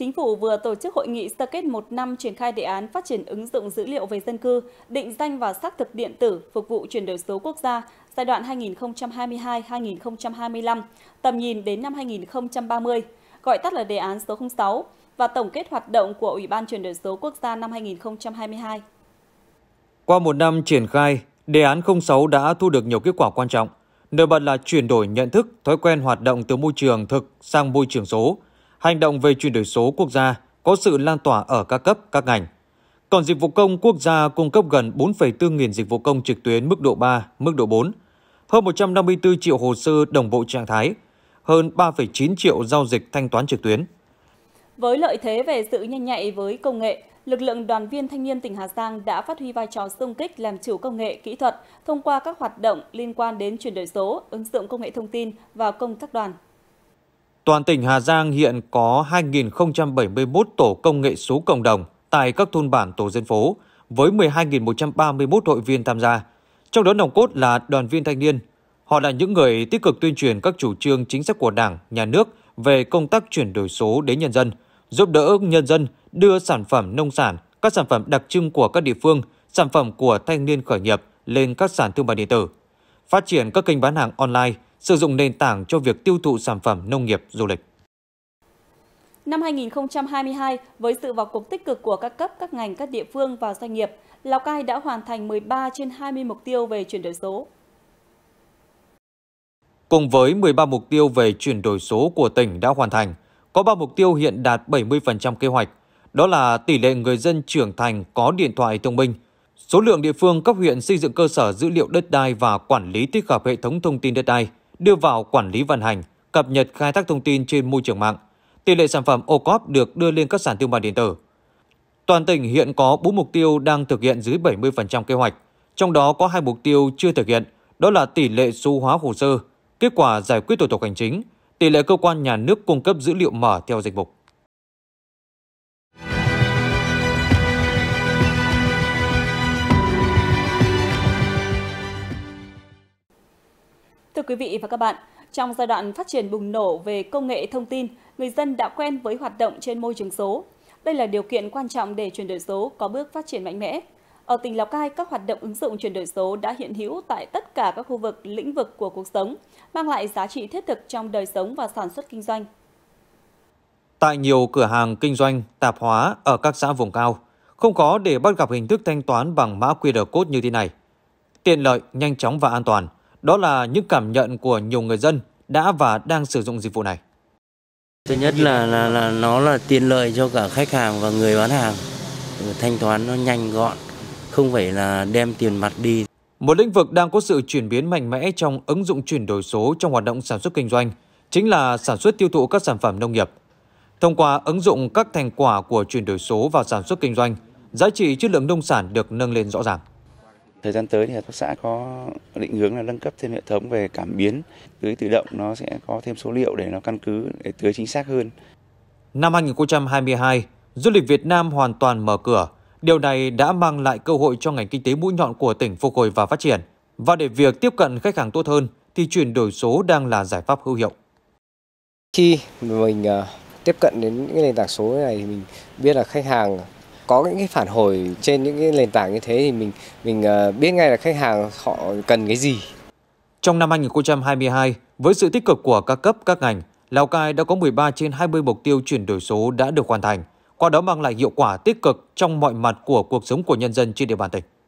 Chính phủ vừa tổ chức hội nghị sơ kết một năm triển khai đề án phát triển ứng dụng dữ liệu về dân cư, định danh và xác thực điện tử phục vụ chuyển đổi số quốc gia giai đoạn 2022-2025, tầm nhìn đến năm 2030, gọi tắt là đề án số 06 và tổng kết hoạt động của Ủy ban chuyển đổi số quốc gia năm 2022. Qua một năm triển khai, đề án 06 đã thu được nhiều kết quả quan trọng. Nổi bật là chuyển đổi nhận thức, thói quen hoạt động từ môi trường thực sang môi trường số – hành động về chuyển đổi số quốc gia có sự lan tỏa ở các cấp, các ngành. Còn dịch vụ công quốc gia cung cấp gần 4,4 nghìn dịch vụ công trực tuyến mức độ 3, mức độ 4, hơn 154 triệu hồ sơ đồng bộ trạng thái, hơn 3,9 triệu giao dịch thanh toán trực tuyến. Với lợi thế về sự nhanh nhạy với công nghệ, lực lượng đoàn viên thanh niên tỉnh Hà Giang đã phát huy vai trò xung kích làm chủ công nghệ kỹ thuật thông qua các hoạt động liên quan đến chuyển đổi số, ứng dụng công nghệ thông tin vào công tác đoàn Toàn tỉnh Hà Giang hiện có 2.071 tổ công nghệ số cộng đồng tại các thôn bản tổ dân phố với 12.131 hội viên tham gia. Trong đó nòng cốt là đoàn viên thanh niên. Họ là những người tích cực tuyên truyền các chủ trương chính sách của Đảng, Nhà nước về công tác chuyển đổi số đến nhân dân, giúp đỡ nhân dân đưa sản phẩm nông sản, các sản phẩm đặc trưng của các địa phương, sản phẩm của thanh niên khởi nghiệp lên các sàn thương mại điện tử, phát triển các kênh bán hàng online – sử dụng nền tảng cho việc tiêu thụ sản phẩm nông nghiệp du lịch. Năm 2022, với sự vào cuộc tích cực của các cấp, các ngành, các địa phương và doanh nghiệp, Lào Cai đã hoàn thành 13 trên 20 mục tiêu về chuyển đổi số. Cùng với 13 mục tiêu về chuyển đổi số của tỉnh đã hoàn thành, có 3 mục tiêu hiện đạt 70% kế hoạch, đó là tỷ lệ người dân trưởng thành có điện thoại thông minh, số lượng địa phương cấp huyện xây dựng cơ sở dữ liệu đất đai và quản lý tích hợp hệ thống thông tin đất đai, đưa vào quản lý vận hành, cập nhật khai thác thông tin trên môi trường mạng. Tỷ lệ sản phẩm OCOP được đưa lên các sản thương mại điện tử. Toàn tỉnh hiện có 4 mục tiêu đang thực hiện dưới 70% kế hoạch, trong đó có hai mục tiêu chưa thực hiện, đó là tỷ lệ số hóa hồ sơ, kết quả giải quyết thủ tục hành chính, tỷ lệ cơ quan nhà nước cung cấp dữ liệu mở theo danh mục. Thưa quý vị và các bạn, trong giai đoạn phát triển bùng nổ về công nghệ thông tin, người dân đã quen với hoạt động trên môi trường số. Đây là điều kiện quan trọng để chuyển đổi số có bước phát triển mạnh mẽ. Ở tỉnh Lào Cai, các hoạt động ứng dụng chuyển đổi số đã hiện hữu tại tất cả các khu vực, lĩnh vực của cuộc sống, mang lại giá trị thiết thực trong đời sống và sản xuất kinh doanh. Tại nhiều cửa hàng kinh doanh, tạp hóa ở các xã vùng cao, không có để bắt gặp hình thức thanh toán bằng mã QR code như thế này. Tiện lợi, nhanh chóng và an toàn – đó là những cảm nhận của nhiều người dân đã và đang sử dụng dịch vụ này. Thứ nhất là là, là nó là tiện lợi cho cả khách hàng và người bán hàng. Thanh toán nó nhanh gọn, không phải là đem tiền mặt đi. Một lĩnh vực đang có sự chuyển biến mạnh mẽ trong ứng dụng chuyển đổi số trong hoạt động sản xuất kinh doanh chính là sản xuất tiêu thụ các sản phẩm nông nghiệp. Thông qua ứng dụng các thành quả của chuyển đổi số vào sản xuất kinh doanh, giá trị chất lượng nông sản được nâng lên rõ ràng. Thời gian tới thì hợp tác xã có định hướng là nâng cấp thêm hệ thống về cảm biến tưới tự động nó sẽ có thêm số liệu để nó căn cứ để tưới chính xác hơn. Năm 2022, du lịch Việt Nam hoàn toàn mở cửa. Điều này đã mang lại cơ hội cho ngành kinh tế mũi nhọn của tỉnh phục hồi và phát triển. Và để việc tiếp cận khách hàng tốt hơn thì chuyển đổi số đang là giải pháp hữu hiệu. Khi mình à, tiếp cận đến những nền tảng số này thì mình biết là khách hàng có những cái phản hồi trên những cái nền tảng như thế thì mình mình ờ, biết ngay là khách hàng họ cần cái gì. Trong năm 2022, với sự tích cực của các cấp các ngành, Lào Cai đã có 13 trên 20 mục tiêu chuyển đổi số đã được hoàn thành, qua đó mang lại hiệu quả tích cực trong mọi mặt của cuộc sống của nhân dân trên địa bàn tỉnh.